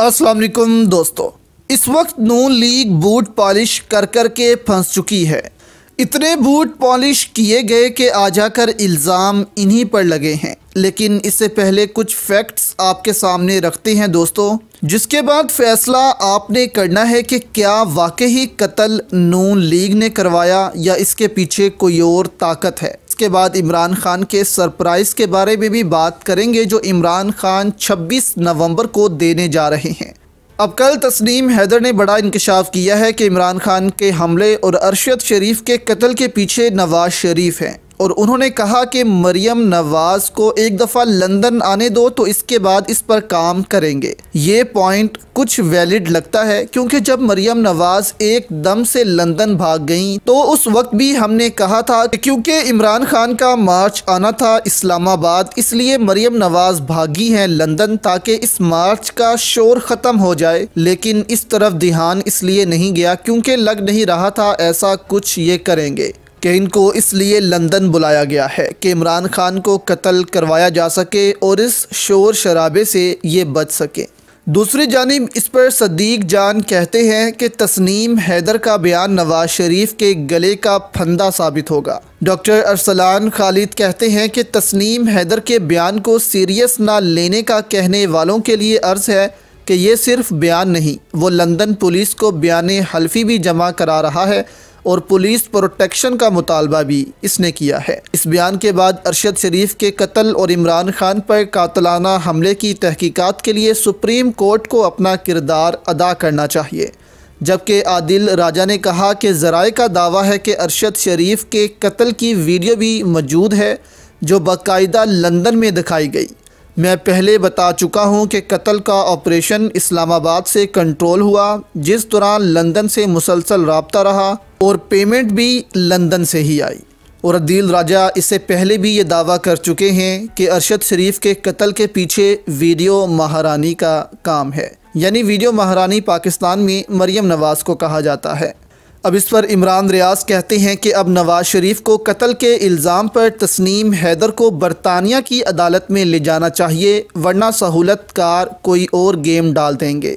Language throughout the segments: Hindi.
अस्सलाम वालेकुम दोस्तों इस वक्त नून लीग बूट पॉलिश कर कर के फंस चुकी है इतने बूट पॉलिश किए गए कि आ जाकर इल्ज़ाम इन्हीं पर लगे हैं लेकिन इससे पहले कुछ फैक्ट्स आपके सामने रखते हैं दोस्तों जिसके बाद फैसला आपने करना है कि क्या वाकई कत्ल नून लीग ने करवाया या इसके पीछे कोई और ताकत है इसके बाद इमरान खान के सरप्राइज़ के बारे में भी बात करेंगे जो इमरान खान 26 नवंबर को देने जा रहे हैं अब कल तस्नीम हैदर ने बड़ा इंकशाफ किया है कि इमरान खान के हमले और अरशद शरीफ के कत्ल के पीछे नवाज शरीफ हैं और उन्होंने कहा कि मरियम नवाज़ को एक दफ़ा लंदन आने दो तो इसके बाद इस पर काम करेंगे ये पॉइंट कुछ वैलिड लगता है क्योंकि जब मरियम नवाज़ एक दम से लंदन भाग गई तो उस वक्त भी हमने कहा था क्योंकि इमरान खान का मार्च आना था इस्लामाबाद इसलिए मरियम नवाज़ भागी हैं लंदन ताकि इस मार्च का शोर ख़त्म हो जाए लेकिन इस तरफ ध्यान इसलिए नहीं गया क्योंकि लग नहीं रहा था ऐसा कुछ ये करेंगे कि इनको इसलिए लंदन बुलाया गया है कि इमरान खान को कत्ल करवाया जा सके और इस शोर शराबे से ये बच सके दूसरी जानब इस पर सदीक जान कहते हैं कि तस्नीम हैदर का बयान नवाज शरीफ के गले का फंदा साबित होगा डॉक्टर अरसलान खालिद कहते हैं कि तस्नीम हैदर के बयान को सीरियस ना लेने का कहने वालों के लिए अर्ज़ है कि ये सिर्फ बयान नहीं वो लंदन पुलिस को बयान हल्फी भी जमा करा रहा है और पुलिस प्रोटेक्शन का मुतालबा भी इसने किया है इस बयान के बाद अरशद शरीफ के कत्ल और इमरान खान पर कातलाना हमले की तहकीकात के लिए सुप्रीम कोर्ट को अपना किरदार अदा करना चाहिए जबकि आदिल राजा ने कहा कि जराए का दावा है कि अरशद शरीफ के कत्ल की वीडियो भी मौजूद है जो बाकायदा लंदन में दिखाई गई मैं पहले बता चुका हूं कि कत्ल का ऑपरेशन इस्लामाबाद से कंट्रोल हुआ जिस दौरान लंदन से मुसलसल रबता रहा और पेमेंट भी लंदन से ही आई और अदील राजा इससे पहले भी ये दावा कर चुके हैं कि अरशद शरीफ के कत्ल के पीछे वीडियो महारानी का काम है यानी वीडियो महारानी पाकिस्तान में मरियम नवाज़ को कहा जाता है अब इस पर इमरान रियाज कहते हैं कि अब नवाज शरीफ को कत्ल के इल्ज़ाम पर तस्नीम हैदर को बरतानिया की अदालत में ले जाना चाहिए वरना सहूलत कार कोई और गेम डाल देंगे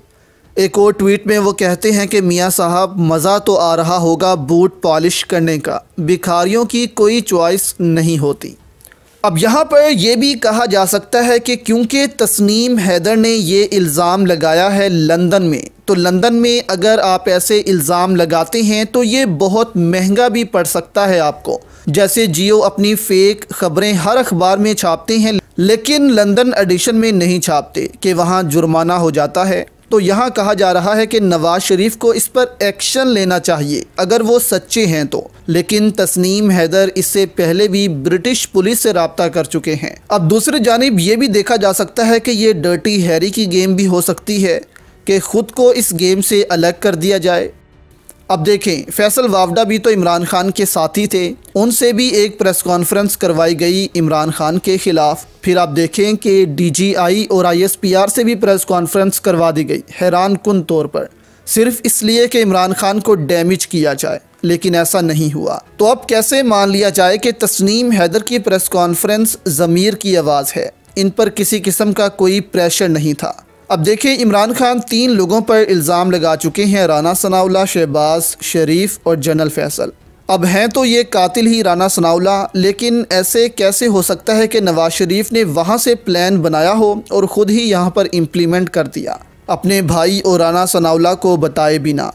एक और ट्वीट में वो कहते हैं कि मियाँ साहब मज़ा तो आ रहा होगा बूट पॉलिश करने का भिखारियों की कोई चॉइस नहीं होती अब यहाँ पर यह भी कहा जा सकता है कि क्योंकि तस्नीम हैदर ने ये इल्ज़ाम लगाया है लंदन में तो लंदन में अगर आप ऐसे इल्ज़ाम लगाते हैं तो ये बहुत महंगा भी पड़ सकता है आपको जैसे जियो अपनी फेक खबरें हर अखबार में छापते हैं लेकिन लंदन एडिशन में नहीं छापते कि वहाँ जुर्माना हो जाता है तो यहाँ कहा जा रहा है कि नवाज शरीफ को इस पर एक्शन लेना चाहिए अगर वो सच्चे हैं तो लेकिन तस्नीम हैदर इससे पहले भी ब्रिटिश पुलिस से रबता कर चुके हैं अब दूसरी जानब ये भी देखा जा सकता है कि ये डर्टी हैरी की गेम भी हो सकती है कि ख़ुद को इस गेम से अलग कर दिया जाए अब देखें फैसल वावडा भी तो इमरान खान के साथी थे उनसे भी एक प्रेस कॉन्फ्रेंस करवाई गई इमरान खान के खिलाफ फिर आप देखें कि डीजीआई और आईएसपीआर से भी प्रेस कॉन्फ्रेंस करवा दी गई हैरान कन तौर पर सिर्फ इसलिए कि इमरान खान को डैमेज किया जाए लेकिन ऐसा नहीं हुआ तो अब कैसे मान लिया जाए कि तस्नीम हैदर की प्रेस कॉन्फ्रेंस ज़मीर की आवाज़ है इन पर किसी किस्म का कोई प्रेशर नहीं था अब देखिए इमरान खान तीन लोगों पर इल्ज़ाम लगा चुके हैं राना सनाउल्ला शहबाज शरीफ और जनरल फैसल अब हैं तो ये कातिल ही राना सनाउल्ला लेकिन ऐसे कैसे हो सकता है कि नवाज शरीफ ने वहाँ से प्लान बनाया हो और ख़ुद ही यहाँ पर इम्प्लीमेंट कर दिया अपने भाई और राना सनाउल्ला को बताए बिना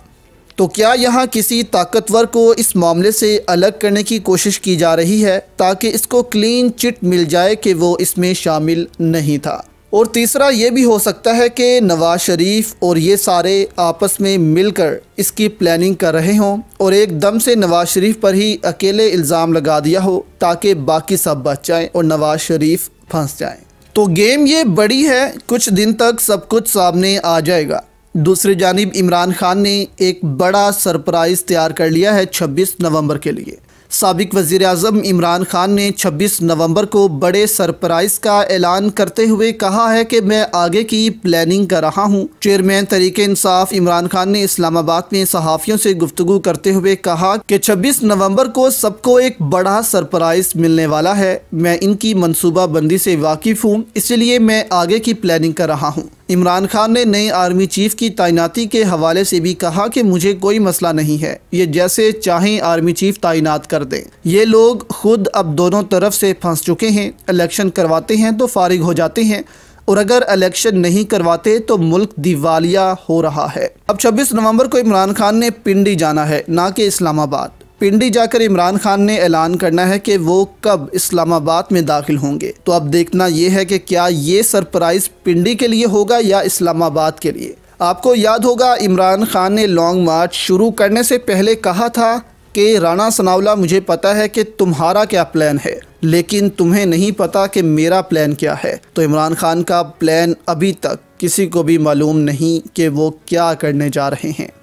तो क्या यहाँ किसी ताकतवर को इस मामले से अलग करने की कोशिश की जा रही है ताकि इसको क्लीन चिट मिल जाए कि वो इसमें शामिल नहीं था और तीसरा ये भी हो सकता है कि नवाज़ शरीफ और ये सारे आपस में मिलकर इसकी प्लानिंग कर रहे हों और एक दम से नवाज़ शरीफ पर ही अकेले इल्ज़ाम लगा दिया हो ताकि बाकी सब बच जाएँ और नवाज़ शरीफ फंस जाए तो गेम ये बड़ी है कुछ दिन तक सब कुछ सामने आ जाएगा दूसरी जानब इमरान खान ने एक बड़ा सरप्राइज़ तैयार कर लिया है 26 नवंबर के लिए सबक वज़ी अजम इमरान खान ने छब्बीस नवंबर को बड़े सरप्राइज़ का ऐलान करते हुए कहा है कि मैं आगे की प्लानिंग कर रहा हूँ चेयरमैन तरीके इंसाफ इमरान खान ने इस्लामाबाद में सहाफ़ियों से गुफ्तु करते हुए कहा कि छब्बीस नवम्बर को सबको एक बड़ा सरप्राइज़ मिलने वाला है मैं इनकी मनसूबा बंदी से वाकिफ़ हूँ इसलिए मैं आगे की प्लानिंग कर रहा हूँ इमरान खान ने नए आर्मी चीफ की तैनाती के हवाले से भी कहा कि मुझे कोई मसला नहीं है ये जैसे चाहें आर्मी चीफ तैनात कर दें ये लोग खुद अब दोनों तरफ से फंस चुके हैं इलेक्शन करवाते हैं तो फारिग हो जाते हैं और अगर इलेक्शन नहीं करवाते तो मुल्क दिवालिया हो रहा है अब 26 नवंबर को इमरान खान ने पिंडी जाना है ना कि इस्लामाबाद पिंडी जाकर इमरान खान ने ऐलान करना है कि वो कब इस्लामाबाद में दाखिल होंगे तो अब देखना यह है कि क्या ये सरप्राइज़ पिंडी के लिए होगा या इस्लामाबाद के लिए आपको याद होगा इमरान खान ने लॉन्ग मार्च शुरू करने से पहले कहा था कि राणा सनावला मुझे पता है कि तुम्हारा क्या प्लान है लेकिन तुम्हें नहीं पता कि मेरा प्लान क्या है तो इमरान खान का प्लान अभी तक किसी को भी मालूम नहीं कि वो क्या करने जा रहे हैं